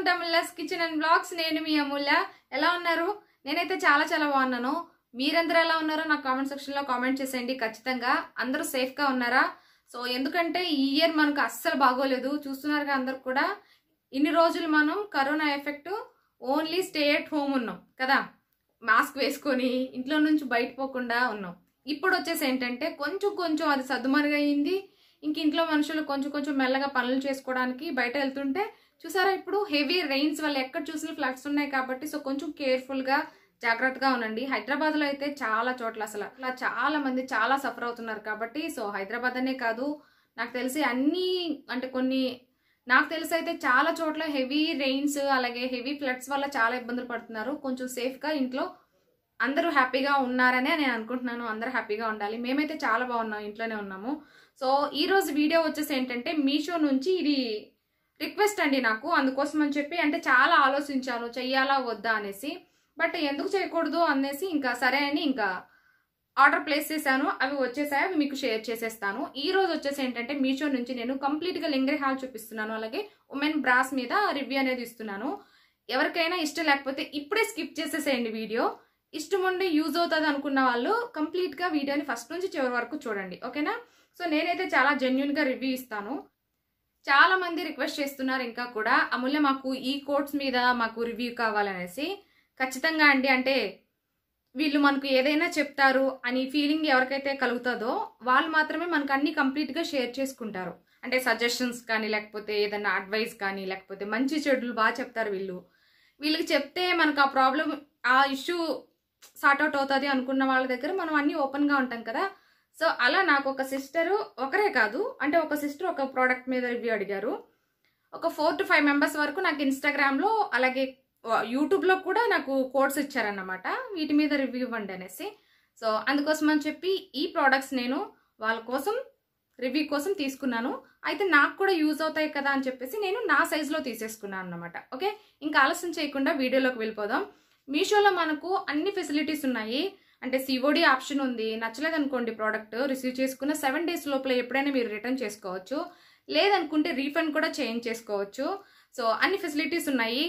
Welcome to Amulya's kitchen and blogs నేను మీ అమూల్య ఎలా ఉన్నారు నేనైతే చాలా చాలా బాగున్నాను మీరందరూ ఎలా ఉన్నారో నాకు కామెంట్ సెక్షన్లో కామెంట్ చేసేయండి ఖచ్చితంగా అందరూ సేఫ్గా ఉన్నారా సో ఎందుకంటే ఈ ఇయర్ మనకు అస్సలు బాగోలేదు చూస్తున్నారుగా అందరు కూడా ఇన్ని రోజులు మనం corona effect only stay at home ఉన్నాం కదా మాస్క్ వేసుకొని ఇంట్లో నుంచి బయట పోకుండా ఉన్నాం ఇప్పుడు వచ్చేసి ఏంటంటే కొంచెం కొంచెం అది అయింది ఇంక ఇంట్లో మనుషులు కొంచెం కొంచెం మెల్లగా పనులు చేసుకోవడానికి బయట వెళ్తుంటే చూసారా ఇప్పుడు హెవీ రెయిన్స్ వల్ల ఎక్కడ చూసిన ఫ్లడ్స్ ఉన్నాయి కాబట్టి సో కొంచెం కేర్ఫుల్గా జాగ్రత్తగా ఉండండి హైదరాబాద్లో అయితే చాలా చోట్ల అసలు అలా చాలా మంది చాలా సఫర్ అవుతున్నారు కాబట్టి సో హైదరాబాద్ అనే కాదు నాకు తెలిసి అన్నీ అంటే కొన్ని నాకు తెలిసి అయితే చాలా చోట్ల హెవీ రెయిన్స్ అలాగే హెవీ ఫ్లడ్స్ వల్ల చాలా ఇబ్బందులు పడుతున్నారు కొంచెం సేఫ్గా ఇంట్లో అందరూ హ్యాపీగా ఉన్నారనే నేను అనుకుంటున్నాను అందరూ హ్యాపీగా ఉండాలి మేమైతే చాలా బాగున్నాం ఇంట్లోనే ఉన్నాము సో ఈరోజు వీడియో వచ్చేసి ఏంటంటే మీషో నుంచి ఇది రిక్వెస్ట్ అండి నాకు అందుకోసం అని చెప్పి అంటే చాలా ఆలోచించాను చెయ్యాలా వద్దా అనేసి బట్ ఎందుకు చేయకూడదు అనేసి ఇంకా సరే అని ఇంకా ఆర్డర్ ప్లేస్ చేశాను అవి వచ్చేసాయి అవి మీకు షేర్ చేసేస్తాను ఈ రోజు వచ్చేసి ఏంటంటే మీషో నుంచి నేను కంప్లీట్గా లింగరీ హాల్ చూపిస్తున్నాను అలాగే ఉమెన్ బ్రాస్ మీద రివ్యూ అనేది ఇస్తున్నాను ఎవరికైనా ఇష్టం లేకపోతే ఇప్పుడే స్కిప్ చేసేసేయండి వీడియో ఇష్టం ఉండి యూజ్ అవుతుంది అనుకున్న వాళ్ళు కంప్లీట్గా వీడియోని ఫస్ట్ నుంచి చివరి వరకు చూడండి ఓకేనా సో నేనైతే చాలా జెన్యున్గా రివ్యూ ఇస్తాను చాలా మంది రిక్వెస్ట్ చేస్తున్నారు ఇంకా కూడా అమూల్య మాకు ఈ కోట్స్ మీద మాకు రివ్యూ కావాలనేసి ఖచ్చితంగా అండి అంటే వీళ్ళు మనకు ఏదైనా చెప్తారు అని ఫీలింగ్ ఎవరికైతే కలుగుతుందో వాళ్ళు మాత్రమే మనకు అన్ని కంప్లీట్గా షేర్ చేసుకుంటారు అంటే సజెషన్స్ కానీ లేకపోతే ఏదైనా అడ్వైస్ కానీ లేకపోతే మంచి చెడులు బాగా చెప్తారు వీళ్ళు వీళ్ళకి చెప్తే మనకు ఆ ప్రాబ్లం ఆ ఇష్యూ సార్ట్అవుట్ అవుతుంది అనుకున్న వాళ్ళ దగ్గర మనం అన్నీ ఓపెన్గా ఉంటాం కదా సో అలా నాకు ఒక సిస్టరు ఒకరే కాదు అంటే ఒక సిస్టర్ ఒక ప్రోడక్ట్ మీద రివ్యూ అడిగారు ఒక ఫోర్ టు ఫైవ్ మెంబర్స్ వరకు నాకు ఇన్స్టాగ్రామ్లో అలాగే యూట్యూబ్లో కూడా నాకు కోడ్స్ ఇచ్చారన్నమాట వీటి మీద రివ్యూ ఇవ్వండి అనేసి సో అందుకోసం అని చెప్పి ఈ ప్రోడక్ట్స్ నేను వాళ్ళ కోసం రివ్యూ కోసం తీసుకున్నాను అయితే నాకు కూడా యూజ్ అవుతాయి కదా అని చెప్పేసి నేను నా సైజులో తీసేసుకున్నాను అనమాట ఓకే ఇంకా ఆలస్యం చేయకుండా వీడియోలోకి వెళ్ళిపోదాం మీషోలో మనకు అన్ని ఫెసిలిటీస్ ఉన్నాయి అంటే సిఓడి ఆప్షన్ ఉంది నచ్చలేదు అనుకోండి ప్రోడక్ట్ రిసీవ్ చేసుకున్న సెవెన్ డేస్ లోపల ఎప్పుడైనా మీరు రిటర్న్ చేసుకోవచ్చు లేదనుకుంటే రీఫండ్ కూడా చేంజ్ చేసుకోవచ్చు సో అన్ని ఫెసిలిటీస్ ఉన్నాయి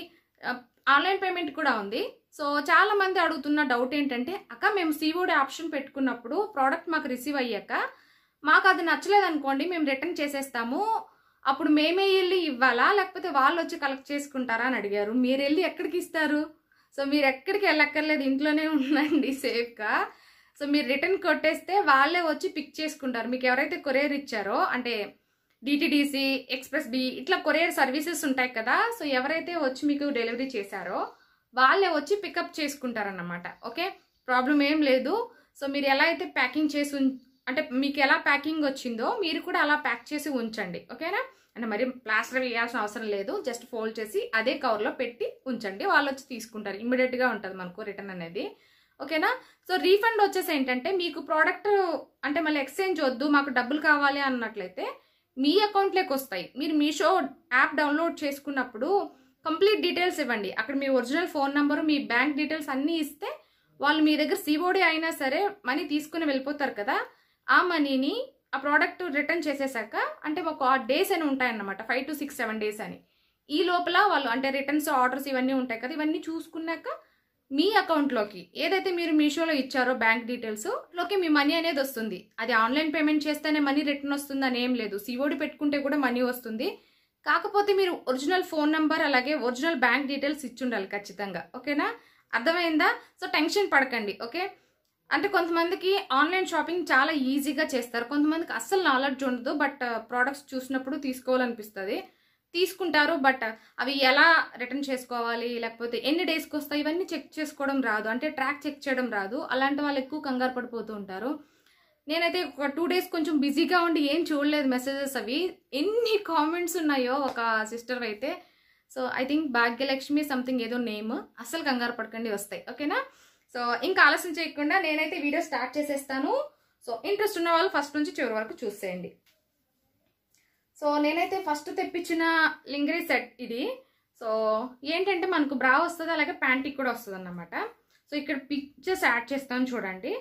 ఆన్లైన్ uh, పేమెంట్ కూడా ఉంది సో చాలా మంది అడుగుతున్న డౌట్ ఏంటంటే అక్క మేము సిఓడి ఆప్షన్ పెట్టుకున్నప్పుడు ప్రోడక్ట్ మాకు రిసీవ్ అయ్యాక మాకు అది నచ్చలేదు అనుకోండి మేము రిటర్న్ చేసేస్తాము అప్పుడు మేమే వెళ్ళి ఇవ్వాలా లేకపోతే వాళ్ళు వచ్చి కలెక్ట్ చేసుకుంటారా అని అడిగారు మీరు వెళ్ళి ఎక్కడికి ఇస్తారు సో మీరు ఎక్కడికి వెళ్ళక్కర్లేదు ఇంట్లోనే ఉండండి సేఫ్గా సో మీరు రిటర్న్ కొట్టేస్తే వాళ్ళే వచ్చి పిక్ చేసుకుంటారు మీకు ఎవరైతే కొరియర్ ఇచ్చారో అంటే డిటిడిసి ఎక్స్ప్రెస్ బి ఇట్లా కొరియర్ సర్వీసెస్ ఉంటాయి కదా సో ఎవరైతే వచ్చి మీకు డెలివరీ చేశారో వాళ్ళే వచ్చి పికప్ చేసుకుంటారన్నమాట ఓకే ప్రాబ్లం ఏం లేదు సో మీరు ఎలా అయితే ప్యాకింగ్ చేసి అంటే మీకు ఎలా ప్యాకింగ్ వచ్చిందో మీరు కూడా అలా ప్యాక్ చేసి ఉంచండి ఓకేనా అంటే మరి ప్లాస్టర్ వేయాల్సిన అవసరం లేదు జస్ట్ ఫోల్డ్ చేసి అదే కవర్లో పెట్టి ఉంచండి వాళ్ళు వచ్చి తీసుకుంటారు ఇమ్మీడియట్గా ఉంటుంది మనకు రిటర్న్ అనేది ఓకేనా సో రీఫండ్ వచ్చేసి ఏంటంటే మీకు ప్రోడక్ట్ అంటే మళ్ళీ ఎక్స్చేంజ్ వద్దు మాకు డబ్బులు కావాలి అన్నట్లయితే మీ అకౌంట్లోకి వస్తాయి మీరు మీషో యాప్ డౌన్లోడ్ చేసుకున్నప్పుడు కంప్లీట్ డీటెయిల్స్ ఇవ్వండి అక్కడ మీ ఒరిజినల్ ఫోన్ నెంబరు మీ బ్యాంక్ డీటెయిల్స్ అన్నీ ఇస్తే వాళ్ళు మీ దగ్గర సిఓడి అయినా సరే మనీ తీసుకుని వెళ్ళిపోతారు కదా ఆ మనీని ఆ ప్రోడక్ట్ రిటర్న్ చేసేసాక అంటే మాకు ఆ డేస్ అని ఉంటాయన్నమాట five to six seven days అని ఈ లోపల వాళ్ళు అంటే రిటర్న్స్ ఆర్డర్స్ ఇవన్నీ ఉంటాయి కదా ఇవన్నీ చూసుకున్నాక మీ అకౌంట్లోకి ఏదైతే మీరు మీషోలో ఇచ్చారో బ్యాంక్ డీటెయిల్స్ లోకి మీ మనీ అనేది వస్తుంది అది ఆన్లైన్ పేమెంట్ చేస్తేనే మనీ రిటర్న్ వస్తుంది అని ఏం లేదు సిఓడి పెట్టుకుంటే కూడా మనీ వస్తుంది కాకపోతే మీరు ఒరిజినల్ ఫోన్ నెంబర్ అలాగే ఒరిజినల్ బ్యాంక్ డీటెయిల్స్ ఇచ్చి ఉండాలి ఖచ్చితంగా ఓకేనా అర్థమైందా సో టెన్షన్ పడకండి ఓకే అంటే కొంతమందికి ఆన్లైన్ షాపింగ్ చాలా ఈజీగా చేస్తారు కొంతమందికి అస్సలు నాలెడ్జ్ ఉండదు బట్ ప్రోడక్ట్స్ చూసినప్పుడు తీసుకోవాలనిపిస్తుంది తీసుకుంటారు బట్ అవి ఎలా రిటర్న్ చేసుకోవాలి లేకపోతే ఎన్ని డేస్కి వస్తాయి ఇవన్నీ చెక్ చేసుకోవడం రాదు అంటే ట్రాక్ చెక్ చేయడం రాదు అలాంటి వాళ్ళు ఎక్కువ కంగారు పడిపోతూ ఉంటారు నేనైతే ఒక టూ డేస్ కొంచెం బిజీగా ఉండి ఏం చూడలేదు మెసేజెస్ అవి ఎన్ని కామెంట్స్ ఉన్నాయో ఒక సిస్టర్ అయితే so I think Bhagyalakshmi something ఏదో నేమ్ అస్సలు కంగారు పడకండి వస్తాయి ఓకేనా సో ఇంకా ఆలస్యం చేయకుండా నేనైతే వీడియో స్టార్ట్ చేసేస్తాను సో ఇంట్రెస్ట్ ఉన్న వాళ్ళు ఫస్ట్ నుంచి చివరి వరకు చూసేయండి సో నేనైతే ఫస్ట్ తెప్పించిన లింగరీ సెట్ ఇది సో ఏంటంటే మనకు బ్రా వస్తుంది అలాగే ప్యాంటీ కూడా వస్తుంది అనమాట సో ఇక్కడ పిక్చర్స్ యాడ్ చేస్తాను చూడండి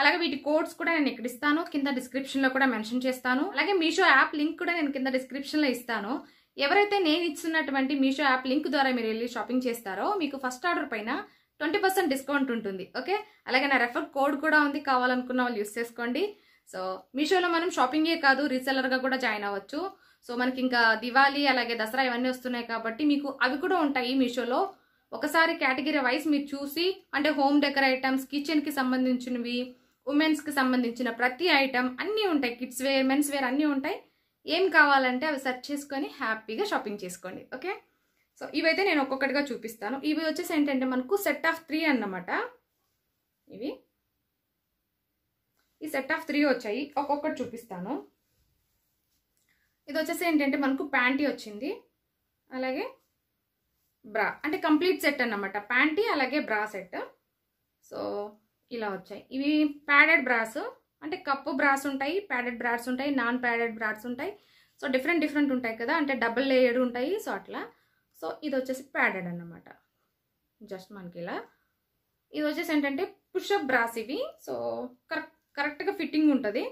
అలాగే వీటి కోడ్స్ కూడా నేను ఇక్కడ ఇస్తాను కింద డిస్క్రిప్షన్లో కూడా మెన్షన్ చేస్తాను అలాగే మీషో యాప్ లింక్ కూడా నేను కింద డిస్క్రిప్షన్లో ఇస్తాను ఎవరైతే నేను ఇస్తున్నటువంటి మీషో యాప్ లింక్ ద్వారా మీరు వెళ్ళి షాపింగ్ చేస్తారో మీకు ఫస్ట్ ఆర్డర్ పైన ట్వంటీ పర్సెంట్ డిస్కౌంట్ ఉంటుంది ఓకే అలాగే నా రెఫర్ కోడ్ కూడా ఉంది కావాలనుకున్న వాళ్ళు యూస్ చేసుకోండి సో మీషోలో మనం షాపింగే కాదు రీసెలర్గా కూడా జాయిన్ అవ్వచ్చు సో మనకి ఇంకా దివాళీ అలాగే దసరా ఇవన్నీ వస్తున్నాయి కాబట్టి మీకు అవి కూడా ఉంటాయి మీషోలో ఒకసారి కేటగిరీ వైజ్ మీరు చూసి అంటే హోమ్ డెకర్ ఐటమ్స్ కిచెన్కి సంబంధించినవి ఉమెన్స్కి సంబంధించిన ప్రతి ఐటమ్ అన్నీ ఉంటాయి కిడ్స్ వేర్ మెన్స్ వేర్ అన్నీ ఉంటాయి ఏం కావాలంటే అవి సెర్చ్ చేసుకొని హ్యాపీగా షాపింగ్ చేసుకోండి ఓకే సో ఇవైతే నేను ఒక్కొక్కటిగా చూపిస్తాను ఇవి వచ్చేసి ఏంటంటే మనకు సెట్ ఆఫ్ త్రీ అన్నమాట ఇవి ఈ సెట్ ఆఫ్ త్రీ వచ్చాయి ఒక్కొక్కటి చూపిస్తాను ఇది వచ్చేసి ఏంటంటే మనకు ప్యాంటీ వచ్చింది అలాగే బ్రా అంటే కంప్లీట్ సెట్ అన్నమాట ప్యాంటీ అలాగే బ్రా సెట్ సో ఇలా వచ్చాయి ఇవి ప్యాడెడ్ బ్రాస్ అంటే కప్పు బ్రాస్ ఉంటాయి ప్యాడెడ్ బ్రాడ్స్ ఉంటాయి నాన్ ప్యాడెడ్ బ్రాడ్స్ ఉంటాయి సో డిఫరెంట్ డిఫరెంట్ ఉంటాయి కదా అంటే డబుల్ లేయర్ ఉంటాయి సో అట్లా సో ఇది వచ్చేసి ప్యాడెడ్ అనమాట జస్ట్ మనకి ఇలా ఇది వచ్చేసి ఏంటంటే పుషప్ బ్రాస్ ఇవి సో కరెక్ట్ కరెక్ట్గా ఫిట్టింగ్ ఉంటుంది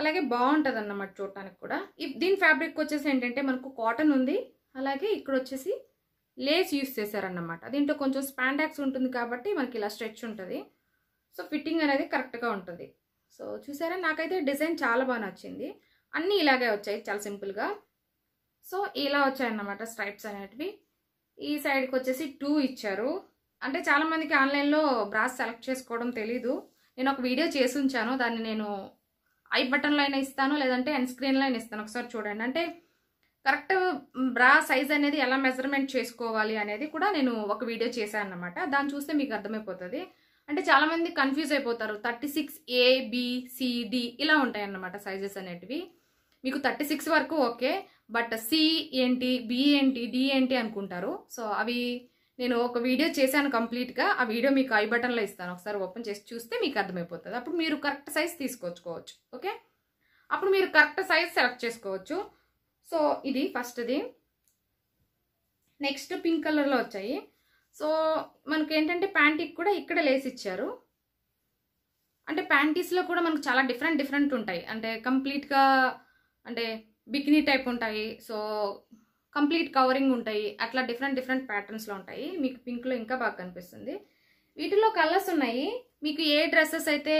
అలాగే బాగుంటుంది అన్నమాట చూడటానికి కూడా దీని ఫ్యాబ్రిక్ వచ్చేసి ఏంటంటే మనకు కాటన్ ఉంది అలాగే ఇక్కడ వచ్చేసి లేస్ యూస్ చేశారన్నమాట దీంట్లో కొంచెం స్పాండాక్స్ ఉంటుంది కాబట్టి మనకి ఇలా స్ట్రెచ్ ఉంటుంది సో ఫిట్టింగ్ అనేది కరెక్ట్గా ఉంటుంది సో చూసారా నాకైతే డిజైన్ చాలా బాగా నచ్చింది అన్నీ ఇలాగే వచ్చాయి చాలా సింపుల్గా సో ఇలా వచ్చాయన్నమాట స్ట్రైప్స్ అనేటివి ఈ సైడ్కి వచ్చేసి టూ ఇచ్చారు అంటే చాలామందికి ఆన్లైన్లో బ్రాస్ సెలెక్ట్ చేసుకోవడం తెలీదు నేను ఒక వీడియో చేసి ఉంచాను దాన్ని నేను ఐ బటన్లో అయినా ఇస్తాను లేదంటే ఎన్ స్క్రీన్లో అయినా ఇస్తాను ఒకసారి చూడండి అంటే కరెక్ట్ బ్రా సైజ్ అనేది ఎలా మెజర్మెంట్ చేసుకోవాలి అనేది కూడా నేను ఒక వీడియో చేశాను అనమాట దాన్ని చూస్తే మీకు అర్థమైపోతుంది అంటే చాలామంది కన్ఫ్యూజ్ అయిపోతారు థర్టీ సిక్స్ ఏబిసిడి ఇలా ఉంటాయి అన్నమాట సైజెస్ అనేటివి మీకు థర్టీ సిక్స్ వరకు ఓకే బట్ సి ఏంటి బి ఏంటి డి ఏంటి అనుకుంటారు సో అవి నేను ఒక వీడియో చేశాను కంప్లీట్గా ఆ వీడియో మీకు ఐ బటన్లో ఇస్తాను ఒకసారి ఓపెన్ చేసి చూస్తే మీకు అర్థమైపోతుంది అప్పుడు మీరు కరెక్ట్ సైజ్ తీసుకొచ్చుకోవచ్చు ఓకే అప్పుడు మీరు కరెక్ట్ సైజ్ సెలెక్ట్ చేసుకోవచ్చు సో ఇది ఫస్ట్ది నెక్స్ట్ పింక్ కలర్లో వచ్చాయి సో మనకి ఏంటంటే ప్యాంటీకి కూడా ఇక్కడ లేసి ఇచ్చారు అంటే ప్యాంటీస్లో కూడా మనకు చాలా డిఫరెంట్ డిఫరెంట్ ఉంటాయి అంటే కంప్లీట్గా అంటే బికినీ టైప్ ఉంటాయి సో కంప్లీట్ కవరింగ్ ఉంటాయి అట్లా డిఫరెంట్ డిఫరెంట్ ప్యాటర్న్స్లో ఉంటాయి మీకు పింక్లో ఇంకా బాగా కనిపిస్తుంది వీటిలో కలర్స్ ఉన్నాయి మీకు ఏ డ్రెస్సెస్ అయితే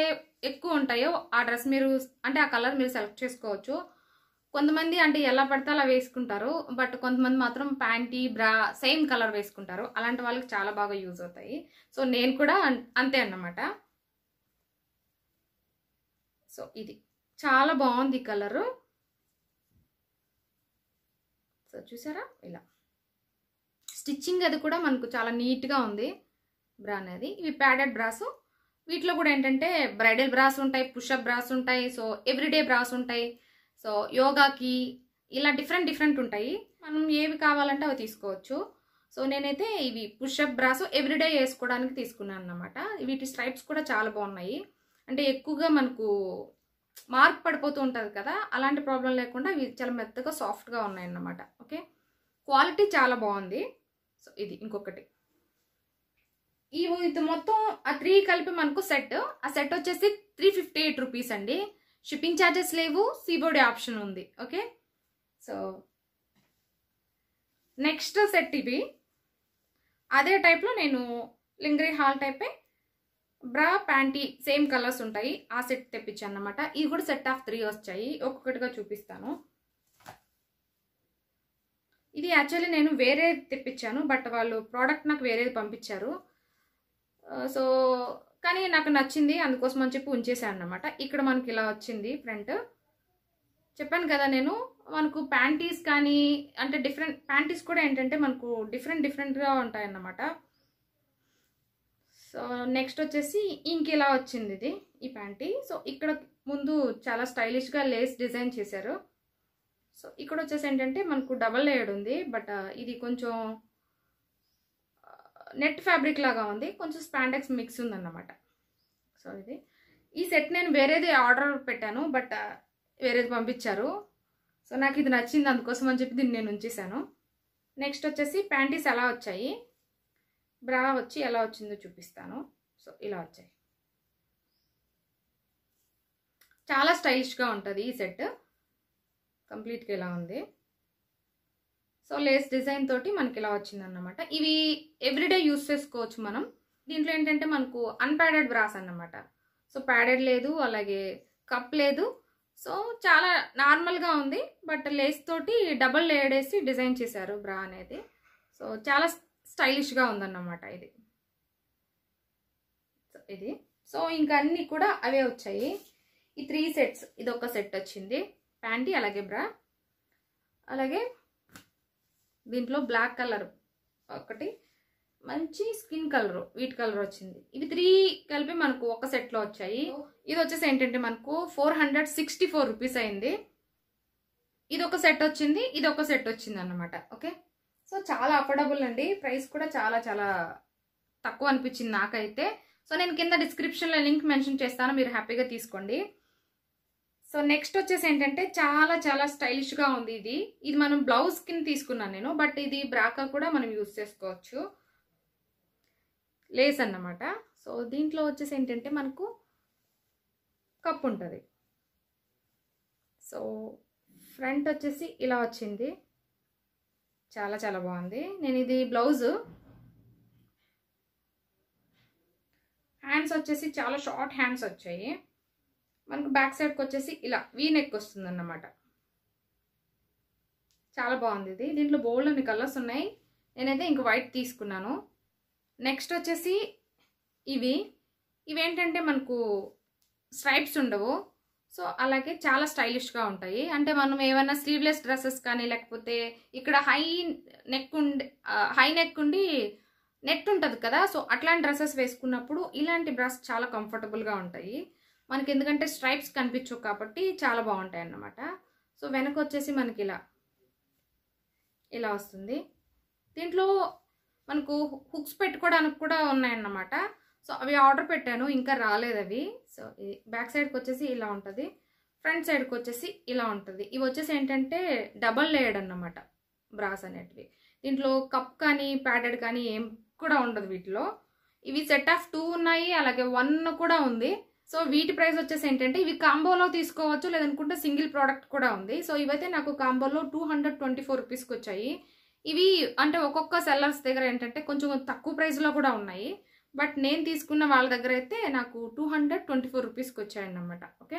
ఎక్కువ ఉంటాయో ఆ డ్రెస్ మీరు అంటే ఆ కలర్ మీరు సెలెక్ట్ చేసుకోవచ్చు కొంతమంది అంటే ఎలా పడితే అలా వేసుకుంటారు బట్ కొంతమంది మాత్రం ప్యాంటీ బ్రా సేమ్ కలర్ వేసుకుంటారు అలాంటి వాళ్ళకి చాలా బాగా యూజ్ అవుతాయి సో నేను కూడా అంతే అన్నమాట సో ఇది చాలా బాగుంది కలరు చూసారా ఇలా స్టిచ్చింగ్ అది కూడా మనకు చాలా నీట్గా ఉంది బ్రా అనేది ఇవి ప్యాడెడ్ బ్రాస్ వీటిలో కూడా ఏంటంటే బ్రైడల్ బ్రాస్ ఉంటాయి పుషప్ బ్రాస్ ఉంటాయి సో ఎవ్రీడే బ్రాస్ ఉంటాయి సో యోగాకి ఇలా డిఫరెంట్ డిఫరెంట్ ఉంటాయి మనం ఏవి కావాలంటే అవి తీసుకోవచ్చు సో నేనైతే ఇవి పుషప్ బ్రాస్ ఎవ్రీడే వేసుకోవడానికి తీసుకున్నాను అనమాట వీటి స్ట్రైప్స్ కూడా చాలా బాగున్నాయి అంటే ఎక్కువగా మనకు మార్క్ పడిపోతూ ఉంటుంది కదా అలాంటి ప్రాబ్లం లేకుండా ఇవి చాలా మెత్తగా సాఫ్ట్గా ఉన్నాయన్నమాట ఓకే క్వాలిటీ చాలా బాగుంది సో ఇది ఇంకొకటి ఈ ఇది మొత్తం ఆ త్రీ కలిపి మనకు సెట్ ఆ సెట్ వచ్చేసి త్రీ ఫిఫ్టీ ఎయిట్ రూపీస్ అండి షిప్పింగ్ ఛార్జెస్ లేవు సీబోడీ ఆప్షన్ ఉంది ఓకే సో నెక్స్ట్ సెట్ ఇవి అదే టైప్లో నేను లింగ్రీ హాల్ టైపే బ్రా ప్యాంటీ సేమ్ కలర్స్ ఉంటాయి ఆ సెట్ తెప్పించాను అనమాట ఇవి కూడా సెట్ ఆఫ్ త్రీ వచ్చాయి ఒక్కొక్కటిగా చూపిస్తాను ఇది యాక్చువల్లీ నేను వేరే తెప్పించాను బట్ వాళ్ళు ప్రోడక్ట్ నాకు వేరేది పంపించారు సో కానీ నాకు నచ్చింది అందుకోసం అని చెప్పి ఉంచేసాను అనమాట ఇక్కడ మనకి ఇలా వచ్చింది ఫ్రంట్ చెప్పాను కదా నేను మనకు ప్యాంటీస్ కానీ అంటే డిఫరెంట్ ప్యాంటీస్ కూడా ఏంటంటే మనకు డిఫరెంట్ డిఫరెంట్గా ఉంటాయన్నమాట సో నెక్స్ట్ వచ్చేసి ఇలా వచ్చింది ఇది ఈ ప్యాంటీ సో ఇక్కడ ముందు చాలా స్టైలిష్గా లేస్ డిజైన్ చేశారు సో ఇక్కడ వచ్చేసి ఏంటంటే మనకు డబల్ లేయర్డ్ ఉంది బట్ uh, ఇది కొంచెం నెట్ uh, ఫ్యాబ్రిక్ లాగా ఉంది కొంచెం స్పాండెక్స్ మిక్స్ ఉందన్నమాట సో ఇది ఈ సెట్ నేను వేరేది ఆర్డర్ పెట్టాను బట్ uh, వేరేది పంపించారు సో నాకు ఇది నచ్చింది అందుకోసం అని చెప్పి దీన్ని నేను ఉంచేసాను నెక్స్ట్ వచ్చేసి ప్యాంటీస్ ఎలా వచ్చాయి బ్రా వచ్చి ఎలా వచ్చిందో చూపిస్తాను సో ఇలా వచ్చాయి చాలా స్టైలిష్గా ఉంటుంది ఈ సెట్ కంప్లీట్గా ఇలా ఉంది సో లేస్ డిజైన్ తోటి మనకి ఇలా వచ్చిందన్నమాట ఇవి ఎవ్రీడే యూస్ చేసుకోవచ్చు మనం దీంట్లో ఏంటంటే మనకు అన్ప్యాడెడ్ బ్రాస్ అన్నమాట సో ప్యాడెడ్ లేదు అలాగే కప్ లేదు సో చాలా నార్మల్గా ఉంది బట్ లేస్ తోటి డబల్ లేయర్ వేసి డిజైన్ చేశారు బ్రా అనేది సో చాలా స్టైలిష్గా ఉందన్నమాట ఇది ఇది సో ఇంకా అన్నీ కూడా అవే వచ్చాయి ఈ త్రీ సెట్స్ ఇది ఒక సెట్ వచ్చింది ప్యాంటీ అలాగే బ్రా అలాగే దీంట్లో బ్లాక్ కలర్ ఒకటి మంచి స్కిన్ కలర్ వీట్ కలర్ వచ్చింది ఇవి త్రీ కలిపి మనకు ఒక సెట్లో వచ్చాయి oh. ఇది వచ్చేసి ఏంటంటే మనకు four hundred sixty four rupees అయింది ఇది ఒక సెట్ వచ్చింది ఇది ఒక సెట్ వచ్చింది అనమాట ఓకే సో చాలా అఫోర్డబుల్ అండి ప్రైస్ కూడా చాలా చాలా తక్కువ అనిపించింది నాకైతే సో నేను కింద డిస్క్రిప్షన్లో లింక్ మెన్షన్ చేస్తాను మీరు హ్యాపీగా తీసుకోండి సో నెక్స్ట్ వచ్చేసి ఏంటంటే చాలా చాలా స్టైలిష్గా ఉంది ఇది ఇది మనం బ్లౌజ్ కింద తీసుకున్నాను నేను బట్ ఇది బ్రాకా కూడా మనం యూజ్ చేసుకోవచ్చు లేస్ అన్నమాట సో దీంట్లో వచ్చేసి ఏంటంటే మనకు కప్పు ఉంటుంది సో ఫ్రంట్ వచ్చేసి ఇలా వచ్చింది చాలా చాలా బాగుంది నేను ఇది బ్లౌజు హ్యాండ్స్ వచ్చేసి చాలా షార్ట్ హ్యాండ్స్ వచ్చాయి మనకు బ్యాక్ సైడ్కి వచ్చేసి ఇలా వీ నెక్ వస్తుంది అన్నమాట చాలా బాగుంది ఇది దీంట్లో బోల్డ్ అన్ని కలర్స్ ఉన్నాయి నేనైతే ఇంక వైట్ తీసుకున్నాను నెక్స్ట్ వచ్చేసి ఇవి ఇవేంటంటే మనకు స్ట్రైప్స్ ఉండవు సో అలాగే చాలా స్టైలిష్గా ఉంటాయి అంటే మనం ఏమైనా స్లీవ్లెస్ డ్రెస్సెస్ కానీ లేకపోతే ఇక్కడ హై నెక్ ఉండి హై నెక్ ఉండి నెట్ ఉంటుంది కదా సో అట్లాంటి డ్రెస్సెస్ వేసుకున్నప్పుడు ఇలాంటి బ్రస్ చాలా కంఫర్టబుల్గా ఉంటాయి మనకి ఎందుకంటే స్ట్రైప్స్ కనిపించవు కాబట్టి చాలా బాగుంటాయి అన్నమాట సో వెనక వచ్చేసి మనకి ఇలా ఇలా వస్తుంది దీంట్లో మనకు హుక్స్ పెట్టుకోవడానికి కూడా ఉన్నాయన్నమాట సో అవి ఆర్డర్ పెట్టాను ఇంకా రాలేదు అవి సో ఇది బ్యాక్ సైడ్కి వచ్చేసి ఇలా ఉంటుంది ఫ్రంట్ సైడ్కి వచ్చేసి ఇలా ఉంటుంది ఇవి వచ్చేసి ఏంటంటే డబల్ లేయర్డ్ అన్నమాట బ్రాస్ అనేటివి దీంట్లో కప్ కానీ ప్యాడెడ్ కానీ ఏం కూడా ఉండదు వీటిలో ఇవి సెట్ ఆఫ్ టూ ఉన్నాయి అలాగే వన్ కూడా ఉంది సో వీటి ప్రైస్ వచ్చేసి ఏంటంటే ఇవి కాంబోలో తీసుకోవచ్చు లేదనుకుంటే సింగిల్ ప్రోడక్ట్ కూడా ఉంది సో ఇవైతే నాకు కాంబోలో టూ హండ్రెడ్ ట్వంటీ ఫోర్ రూపీస్కి వచ్చాయి ఇవి అంటే ఒక్కొక్క సెల్లర్స్ దగ్గర ఏంటంటే కొంచెం తక్కువ ప్రైస్లో కూడా ఉన్నాయి బట్ నేను తీసుకున్న వాళ్ళ దగ్గర అయితే నాకు టూ హండ్రెడ్ ట్వంటీ ఫోర్ రూపీస్కి వచ్చాయన్నమాట ఓకే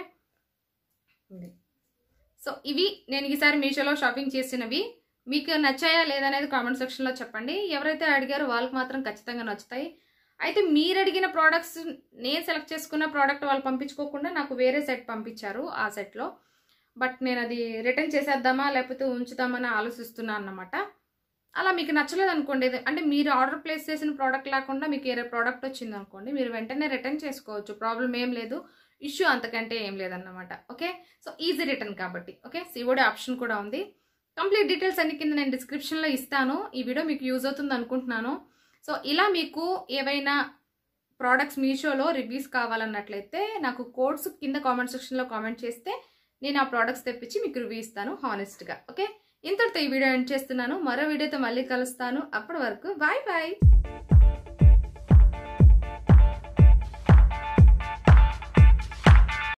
సో ఇవి నేను ఈసారి మీషోలో షాపింగ్ చేసినవి మీకు నచ్చాయా లేదనేది కామెంట్ సెక్షన్లో చెప్పండి ఎవరైతే అడిగారో వాళ్ళకి మాత్రం ఖచ్చితంగా నచ్చుతాయి అయితే మీరు అడిగిన ప్రోడక్ట్స్ నేను సెలెక్ట్ చేసుకున్న ప్రోడక్ట్ వాళ్ళు పంపించుకోకుండా నాకు వేరే సెట్ పంపించారు ఆ సెట్లో బట్ నేను అది రిటర్న్ చేసేద్దామా లేకపోతే ఉంచుదామని ఆలోచిస్తున్నాను అన్నమాట అలా మీకు నచ్చలేదు అనుకోండి అంటే మీరు ఆర్డర్ ప్లేస్ చేసిన ప్రోడక్ట్ లేకుండా మీకు ఏరే ప్రోడక్ట్ వచ్చింది అనుకోండి మీరు వెంటనే రిటర్న్ చేసుకోవచ్చు ప్రాబ్లం ఏం లేదు ఇష్యూ అంతకంటే ఏం లేదన్నమాట ఓకే సో ఈజీ రిటర్న్ కాబట్టి ఓకే సివోడి ఆప్షన్ కూడా ఉంది కంప్లీట్ డీటెయిల్స్ అన్ని కింద నేను డిస్క్రిప్షన్లో ఇస్తాను ఈ వీడియో మీకు యూజ్ అవుతుంది అనుకుంటున్నాను సో ఇలా మీకు ఏవైనా ప్రోడక్ట్స్ మీషోలో రివ్యూస్ కావాలన్నట్లయితే నాకు కోడ్స్ కింద కామెంట్ సెక్షన్లో కామెంట్ చేస్తే నేను ఆ ప్రోడక్ట్స్ తెప్పించి మీకు రివ్యూ ఇస్తాను హానెస్ట్గా ఓకే ఇంతటితో ఈ వీడియో ఎండ్ చేస్తున్నాను మరో వీడియోతో మళ్ళీ కలుస్తాను అప్పటి వరకు బాయ్ బాయ్